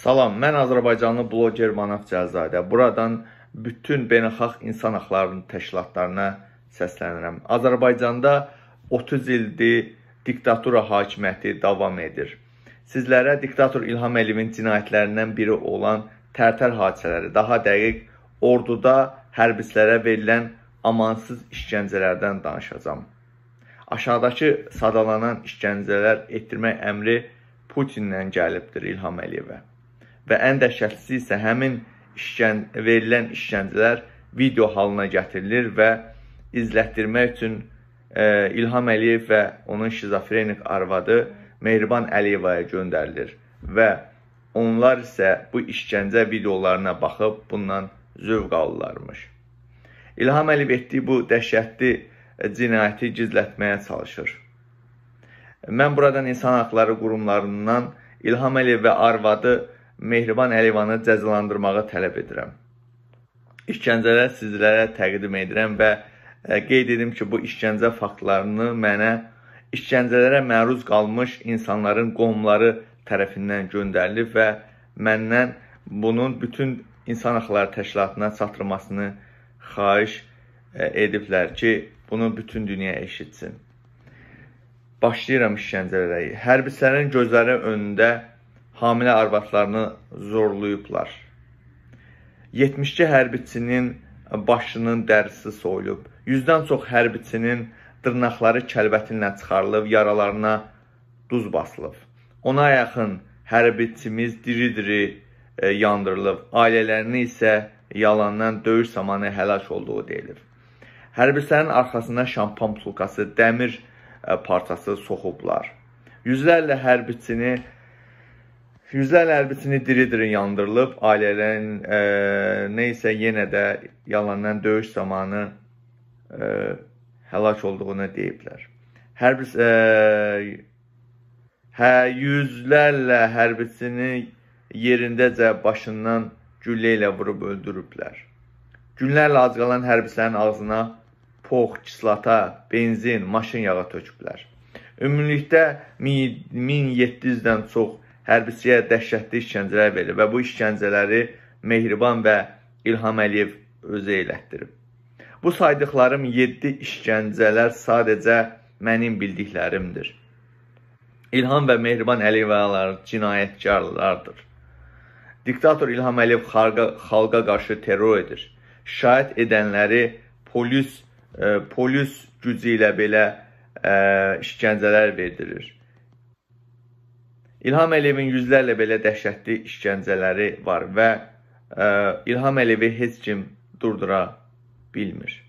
Salam, mən Azərbaycanlı bloger Manaf Cəlzadə. Buradan bütün beynəlxalq insan haqlarının təşkilatlarına səslənirəm. Azərbaycanda 30 ildir diktatura hakimiyyəti davam edir. Sizlərə diktator İlham Əliyevin cinayətlərindən biri olan tərtər hadisələri, daha dəqiq orduda hərbçilərə verilən amansız işgəncələrdən danışacağam. Aşağıdakı sadalanan işgəncələr etdirmək əmri Putinlə gəlibdir İlham Əliyevə və ən dəhşətlisi isə həmin işkən verilən işgəncələr video halına gətirilir və izlətdirmək üçün e, İlham Əliyev və onun şizofrenik arvadı Mehriban Əliyevaya göndərilir və onlar isə bu işgəncə videolarına baxıb bundan zövq alırlarmış. İlham Əliyev etdiyi bu dəhşətli e, cinayəti gizlətməyə çalışır. Mən buradan insan haqları qurumlarından İlham Əliyev və arvadı Mehriban Əlivanı cəzalandırmağı tələb edirəm. İşgəncələr sizlərə təqdim edirəm və e, qeyd edim ki, bu işgəncə faktlarını mənə işgəncələrə məruz qalmış insanların qohumları tərəfindən göndərilib və məndən bunun bütün insan hüquqları təşkilatına çatdırmasını xahiş e, ediblər ki, bunu bütün dünya eşitsin. Başlayıram işgəncələrə. Hərbiçilərin gözləri önündə hamilə arvadlarını zorlayıblar. 72 hərbiçinin başının dərisi soyulub. 100-dən çox hərbiçinin dırnaqları kəlbətinlə çıxarılıb, yaralarına duz basılıb. Ona yaxın hərbiçimiz diri-diri e, yandırılıb, ailələrini isə yalandan döyüş zamanı həlak olduğu deyilir. Hərbiçilərin arxasına şampan plukası, dəmir e, parçası soxublar. Yüzlərlə hərbiçini hərbiçini Yüzlərlə hərbçini diri-diri yandırılıb, ailələrin e, nə isə yenə də yalandan döyüş zamanı e, həlak olduğunu deyiblər. Hərbi e, hə yüzlərlə hərbçini yerindəcə başından güllə ilə vurub öldürüblər. Günlərlə ac qalan hərbçilərin ağzına pox, kislata, benzin, maşın yağı töküblər. Ümumilikdə 1700-dən çox hərbiçiyə dəhşətli işgəncələr verir və bu işgəncələri Mehriban və İlham Əliyev özü elətdirib. Bu saydıqlarım 7 işgəncələr sadəcə mənim bildiklərimdir. İlham və Mehriban Əliyevalar cinayətkarlardır. Diktator İlham Əliyev xalqa, xalqa qarşı terror edir. Şahid edənləri polis, e, polis gücü ilə belə e, işgəncələr verdirir. İlham Əliyevin yüzlərlə belə dəhşətli işgəncələri var və ə, e, İlham Əliyevi heç kim durdura bilmir.